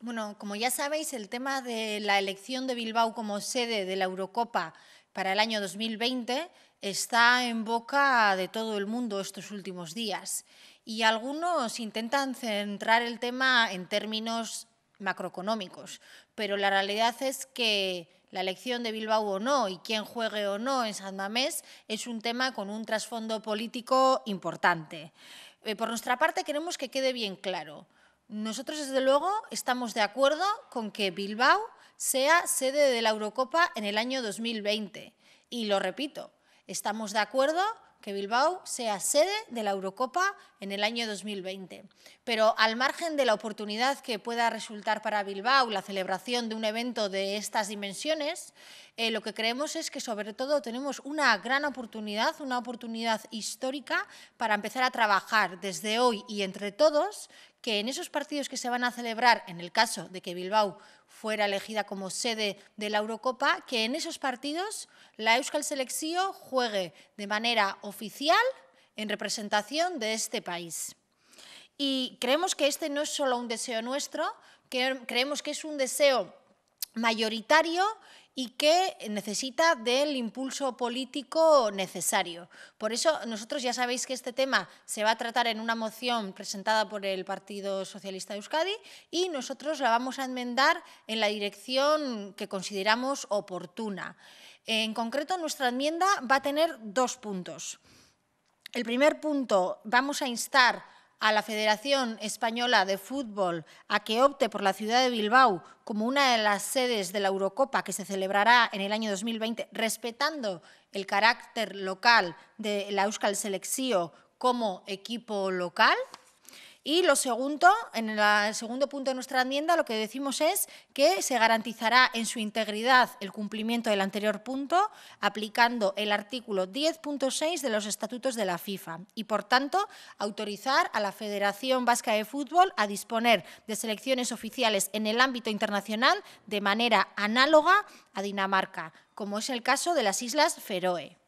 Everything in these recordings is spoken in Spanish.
Bueno, como ya sabéis, el tema de la elección de Bilbao como sede de la Eurocopa para el año 2020 está en boca de todo el mundo estos últimos días y algunos intentan centrar el tema en términos macroeconómicos, pero la realidad es que la elección de Bilbao o no y quién juegue o no en San Mamés es un tema con un trasfondo político importante. Eh, por nuestra parte, queremos que quede bien claro. Nosotros, desde luego, estamos de acuerdo con que Bilbao sea sede de la Eurocopa en el año 2020. Y lo repito, estamos de acuerdo que Bilbao sea sede de la Eurocopa en el año 2020. Pero al margen de la oportunidad que pueda resultar para Bilbao la celebración de un evento de estas dimensiones, eh, lo que creemos es que sobre todo tenemos una gran oportunidad, una oportunidad histórica para empezar a trabajar desde hoy y entre todos que en esos partidos que se van a celebrar, en el caso de que Bilbao fuera elegida como sede de la Eurocopa, que en esos partidos la Euskal Selección juegue de manera oficial en representación de este país. Y creemos que este no es solo un deseo nuestro, que creemos que es un deseo mayoritario y que necesita del impulso político necesario. Por eso nosotros ya sabéis que este tema se va a tratar en una moción presentada por el Partido Socialista de Euskadi y nosotros la vamos a enmendar en la dirección que consideramos oportuna. En concreto, nuestra enmienda va a tener dos puntos. El primer punto, vamos a instar a la Federación Española de Fútbol a que opte por la ciudad de Bilbao como una de las sedes de la Eurocopa que se celebrará en el año 2020, respetando el carácter local de la Euskal Selección como equipo local. Y lo segundo, en el segundo punto de nuestra enmienda, lo que decimos es que se garantizará en su integridad el cumplimiento del anterior punto, aplicando el artículo 10.6 de los estatutos de la FIFA y, por tanto, autorizar a la Federación Vasca de Fútbol a disponer de selecciones oficiales en el ámbito internacional de manera análoga a Dinamarca, como es el caso de las Islas Feroe.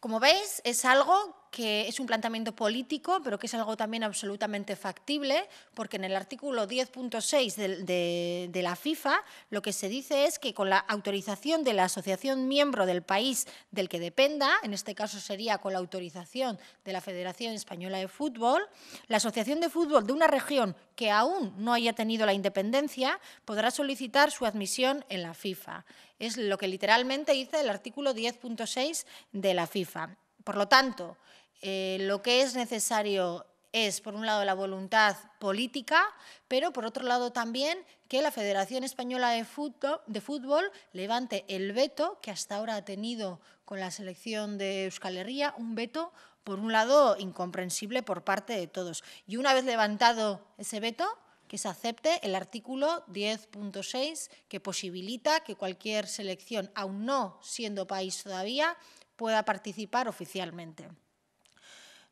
Como veis, es algo que es un planteamiento político, pero que es algo también absolutamente factible, porque en el artículo 10.6 de, la FIFA lo que se dice es que con la autorización de la asociación miembro del país del que dependa, en este caso sería con la autorización de la Federación Española de Fútbol, la asociación de fútbol de una región que aún no haya tenido la independencia podrá solicitar su admisión en la FIFA. Es lo que literalmente dice el artículo 10.6 de la FIFA. Por lo tanto, eh, lo que es necesario es, por un lado, la voluntad política, pero por otro lado también que la Federación Española de Fútbol, de Fútbol, levante el veto que hasta ahora ha tenido con la selección de Euskal Herria, un veto, por un lado, incomprensible por parte de todos. Y una vez levantado ese veto, que se acepte el artículo 10.6 que posibilita que cualquier selección, aún no siendo país todavía, pueda participar oficialmente.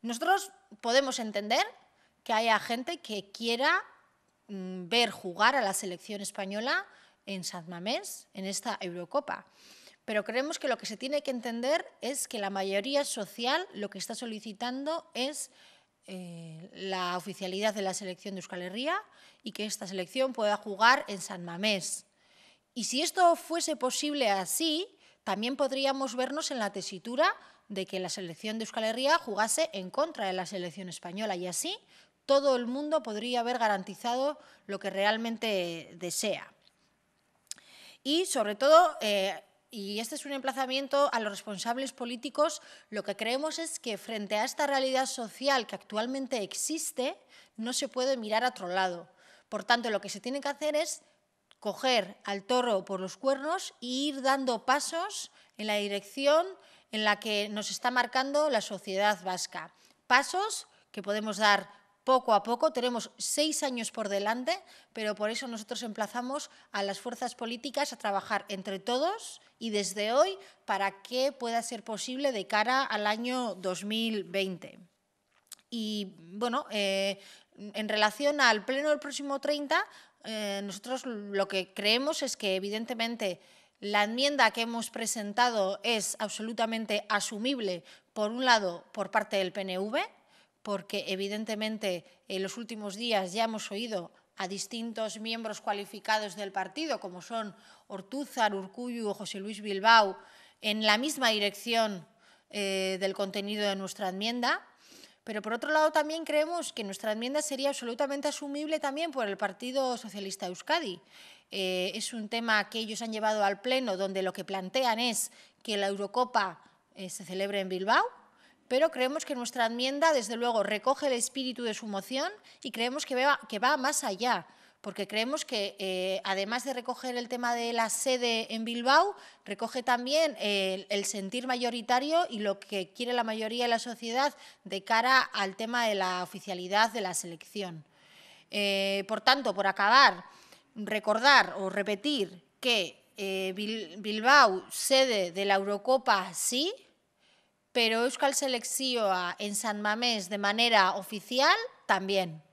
Nosotros podemos entender que haya gente que quiera mm, ver jugar a la selección española en San Mamés, en esta Eurocopa. Pero creemos que lo que se tiene que entender es que la mayoría social lo que está solicitando es eh, la oficialidad de la selección de Euskal Herria y que esta selección pueda jugar en San Mamés. Y si esto fuese posible así, también podríamos vernos en la tesitura de que la selección de Euskal Herria jugase en contra de la selección española y así todo el mundo podría haber garantizado lo que realmente desea. Y sobre todo, eh, y este es un emplazamiento a los responsables políticos, lo que creemos es que frente a esta realidad social que actualmente existe, no se puede mirar a otro lado. Por tanto, lo que se tiene que hacer es coger al toro por los cuernos e ir dando pasos en la dirección en la que nos está marcando la sociedad vasca. Pasos que podemos dar poco a poco, tenemos seis años por delante, pero por eso nosotros emplazamos a las fuerzas políticas a trabajar entre todos y desde hoy para que pueda ser posible de cara al año 2020. Y bueno, eh, en relación al pleno del próximo 30, eh, nosotros lo que creemos es que evidentemente la enmienda que hemos presentado es absolutamente asumible, por un lado, por parte del PNV, porque evidentemente en los últimos días ya hemos oído a distintos miembros cualificados del partido, como son Ortúzar, Urcuyu o José Luis Bilbao, en la misma dirección eh, del contenido de nuestra enmienda. Pero por otro lado también creemos que nuestra enmienda sería absolutamente asumible también por el Partido Socialista Euskadi. Eh, es un tema que ellos han llevado al Pleno donde lo que plantean es que la Eurocopa eh, se celebre en Bilbao, pero creemos que nuestra enmienda, desde luego, recoge el espíritu de su moción y creemos que que va más allá porque creemos que eh, además de recoger el tema de la sede en Bilbao, recoge también eh, el, sentir mayoritario y lo que quiere la mayoría de la sociedad de cara al tema de la oficialidad de la selección. Eh, por tanto, por acabar, recordar o repetir que Bilbao, sede de la Eurocopa, sí, pero Euskal Selección en San Mamés de manera oficial también.